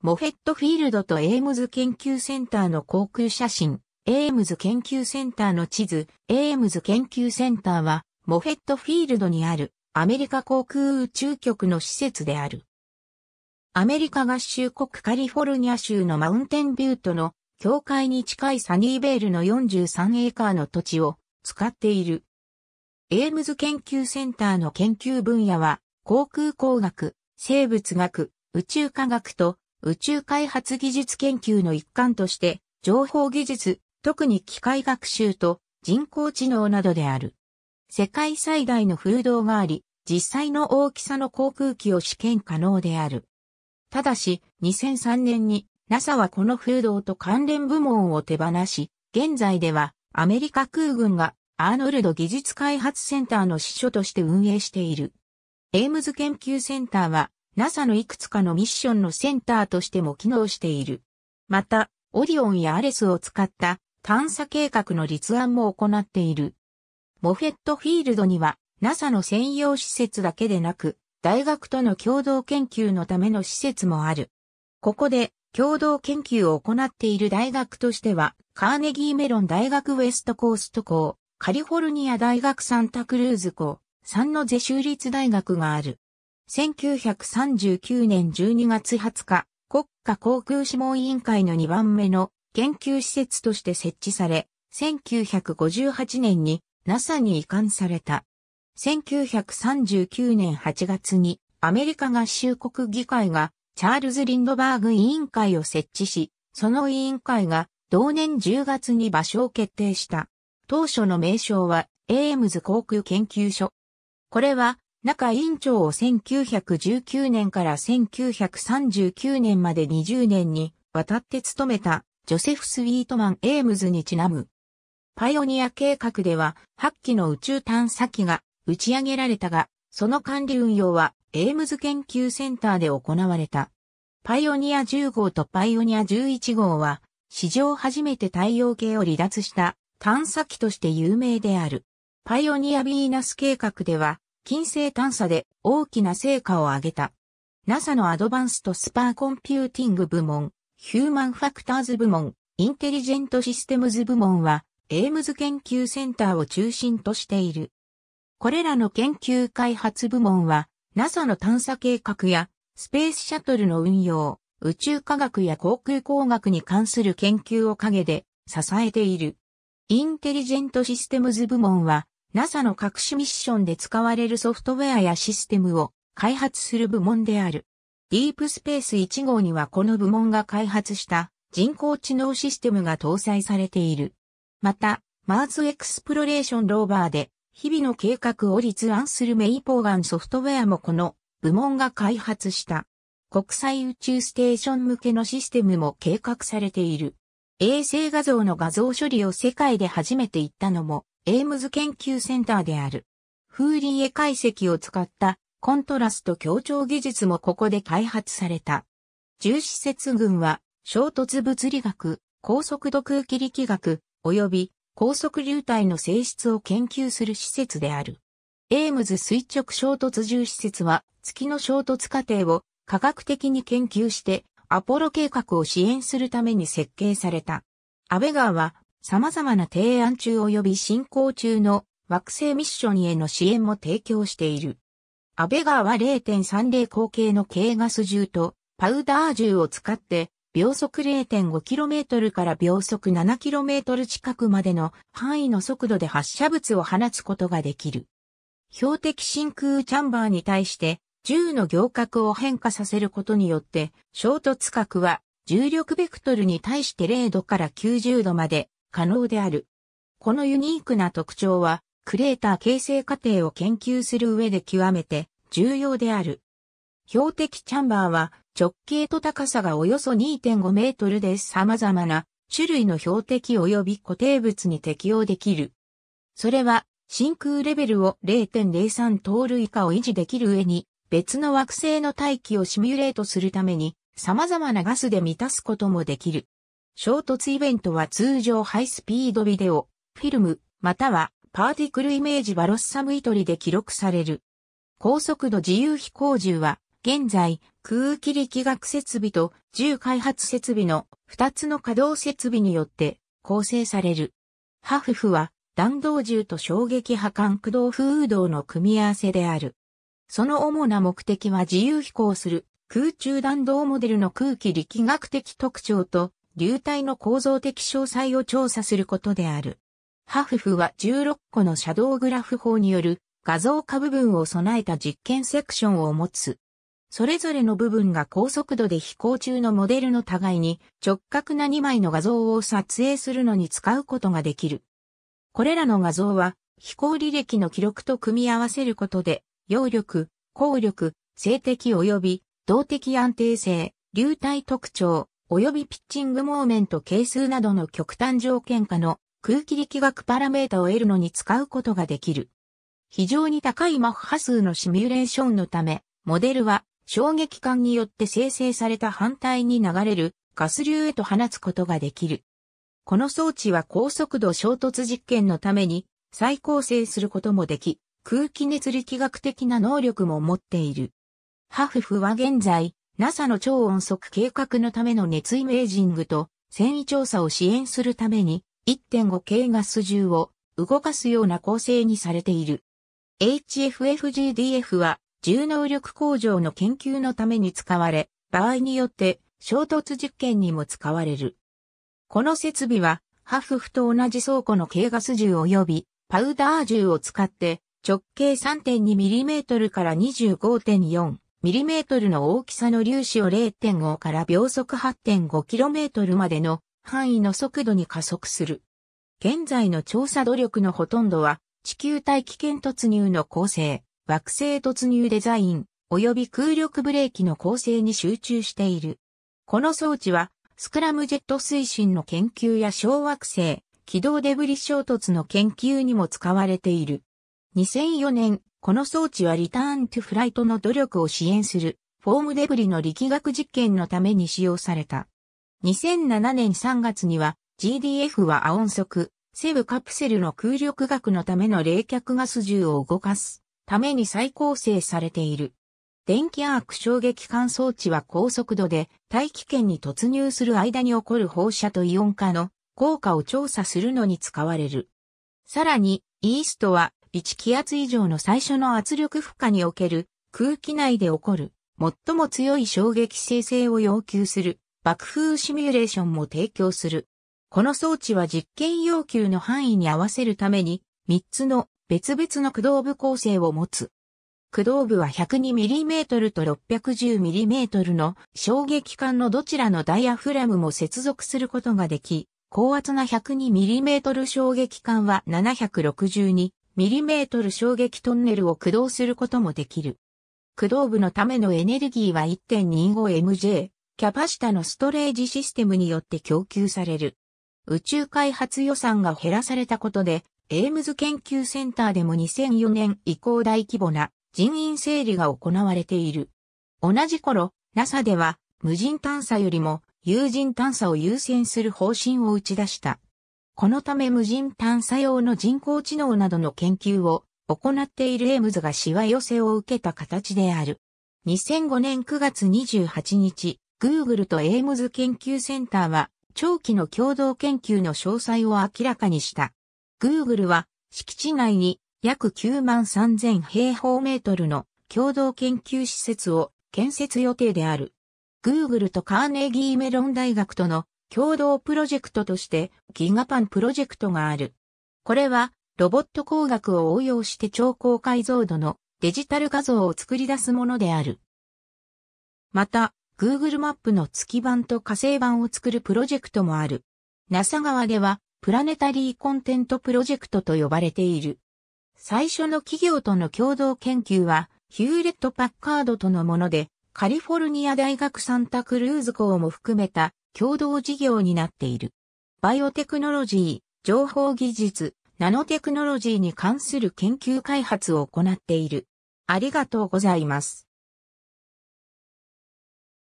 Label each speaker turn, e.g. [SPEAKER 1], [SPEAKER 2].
[SPEAKER 1] モフェットフィールドとエームズ研究センターの航空写真、エームズ研究センターの地図、エームズ研究センターは、モフェットフィールドにあるアメリカ航空宇宙局の施設である。アメリカ合衆国カリフォルニア州のマウンテンビュートの境界に近いサニーベールの43エーカーの土地を使っている。エームズ研究センターの研究分野は航空工学、生物学、宇宙科学と宇宙開発技術研究の一環として、情報技術、特に機械学習と人工知能などである。世界最大の風洞があり、実際の大きさの航空機を試験可能である。ただし、2003年に NASA はこの風洞と関連部門を手放し、現在ではアメリカ空軍がアーノルド技術開発センターの支所として運営している。エイムズ研究センターは NASA のいくつかのミッションのセンターとしても機能している。また、オリオンやアレスを使った探査計画の立案も行っている。モフェットフィールドには NASA の専用施設だけでなく、大学との共同研究のための施設もある。ここで共同研究を行っている大学としては、カーネギーメロン大学ウェストコースト校、カリフォルニア大学サンタクルーズ校、サンノゼ州立大学がある。1939年12月20日、国家航空諮問委員会の2番目の研究施設として設置され、1958年に NASA に移管された。1939年8月にアメリカ合衆国議会がチャールズ・リンドバーグ委員会を設置し、その委員会が同年10月に場所を決定した。当初の名称はエームズ航空研究所。これは中委員長を1919年から1939年まで20年にわたって務めたジョセフ・スウィートマン・エームズにちなむ。パイオニア計画では8機の宇宙探査機が打ち上げられたが、その管理運用はエームズ研究センターで行われた。パイオニア10号とパイオニア11号は史上初めて太陽系を離脱した探査機として有名である。パイオニアビーナス計画では金星探査で大きな成果を上げた。NASA のアドバンストスパーコンピューティング部門、ヒューマンファクターズ部門、インテリジェントシステムズ部門は、エイムズ研究センターを中心としている。これらの研究開発部門は、NASA の探査計画や、スペースシャトルの運用、宇宙科学や航空工学に関する研究を陰で支えている。インテリジェントシステムズ部門は、NASA の各種ミッションで使われるソフトウェアやシステムを開発する部門である。ディープスペース1号にはこの部門が開発した人工知能システムが搭載されている。また、マーズエクスプロレーションローバーで日々の計画を立案するメイポーガンソフトウェアもこの部門が開発した。国際宇宙ステーション向けのシステムも計画されている。衛星画像の画像処理を世界で初めて行ったのも、エイムズ研究センターである。フーリエ解析を使ったコントラスト強調技術もここで開発された。重施設群は衝突物理学、高速度空気力学、及び高速流体の性質を研究する施設である。エイムズ垂直衝突重施設は月の衝突過程を科学的に研究してアポロ計画を支援するために設計された。安倍川は様々な提案中及び進行中の惑星ミッションへの支援も提供している。アベガーは0.30口径の軽ガス銃とパウダー銃を使って秒速 0.5km から秒速 7km 近くまでの範囲の速度で発射物を放つことができる。標的真空チャンバーに対して銃の行角を変化させることによって衝突角は重力ベクトルに対して0度から90度まで可能である。このユニークな特徴は、クレーター形成過程を研究する上で極めて重要である。標的チャンバーは直径と高さがおよそ2.5メートルで様々な種類の標的及び固定物に適用できる。それは真空レベルを0.03通る以下を維持できる上に別の惑星の大気をシミュレートするために様々なガスで満たすこともできる。衝突イベントは通常ハイスピードビデオ、フィルム、またはパーティクルイメージバロッサムイトリで記録される。高速度自由飛行銃は、現在、空気力学設備と銃開発設備の2つの稼働設備によって構成される。ハフフは弾道銃と衝撃波間駆動風動の組み合わせである。その主な目的は自由飛行する空中弾道モデルの空気力学的特徴と流体の構造的詳細を調査することである。ハフフは16個のシャドーグラフ法による画像化部分を備えた実験セクションを持つ。それぞれの部分が高速度で飛行中のモデルの互いに直角な2枚の画像を撮影するのに使うことができる。これらの画像は飛行履歴の記録と組み合わせることで、揚力、効力、静的及び動的安定性、流体特徴、及びピッチングモーメント係数などの極端条件下の空気力学パラメータを得るのに使うことができる。非常に高いマッハ数のシミュレーションのため、モデルは衝撃管によって生成された反対に流れるガス流へと放つことができる。この装置は高速度衝突実験のために再構成することもでき、空気熱力学的な能力も持っている。ハフフは現在、NASA の超音速計画のための熱イメージングと繊維調査を支援するために1.5 k ガス銃を動かすような構成にされている。HFFGDF は重能力向上の研究のために使われ、場合によって衝突実験にも使われる。この設備はハフフと同じ倉庫の軽ガス銃及びパウダー銃を使って直径 3.2mm から25.4ミリメートルの大きさの粒子を0.5から秒速 8.5km までの範囲の速度に加速する。現在の調査努力のほとんどは、地球大気圏突入の構成、惑星突入デザイン、及び空力ブレーキの構成に集中している。この装置は、スクラムジェット推進の研究や小惑星、軌道デブリ衝突の研究にも使われている。2004年、この装置はリターントゥフライトの努力を支援するフォームデブリの力学実験のために使用された。2007年3月には GDF はアオン速、セブカプセルの空力学のための冷却ガス銃を動かすために再構成されている。電気アーク衝撃管装置は高速度で大気圏に突入する間に起こる放射とイオン化の効果を調査するのに使われる。さらに、イーストは1気圧以上の最初の圧力負荷における空気内で起こる最も強い衝撃生成を要求する爆風シミュレーションも提供する。この装置は実験要求の範囲に合わせるために3つの別々の駆動部構成を持つ。駆動部は 102mm と 610mm の衝撃管のどちらのダイアフラムも接続することができ、高圧な 102mm 衝撃管は 762mm ミリメートル衝撃トンネルを駆動することもできる。駆動部のためのエネルギーは 1.25MJ、キャパシタのストレージシステムによって供給される。宇宙開発予算が減らされたことで、エイムズ研究センターでも2004年以降大規模な人員整理が行われている。同じ頃、NASA では無人探査よりも有人探査を優先する方針を打ち出した。このため無人探査用の人工知能などの研究を行っているエームズがしわ寄せを受けた形である。2005年9月28日、Google とエームズ研究センターは長期の共同研究の詳細を明らかにした。Google は敷地内に約9万3000平方メートルの共同研究施設を建設予定である。Google とカーネギーメロン大学との共同プロジェクトとしてギガパンプロジェクトがある。これはロボット工学を応用して超高解像度のデジタル画像を作り出すものである。また、Google マップの月版と火星版を作るプロジェクトもある。NASA 側ではプラネタリーコンテントプロジェクトと呼ばれている。最初の企業との共同研究はヒューレット・パッカードとのもので、カリフォルニア大学サンタクルーズ校も含めた共同事業になっている。バイオテクノロジー、情報技術、ナノテクノロジーに関する研究開発を行っている。ありがとうございます。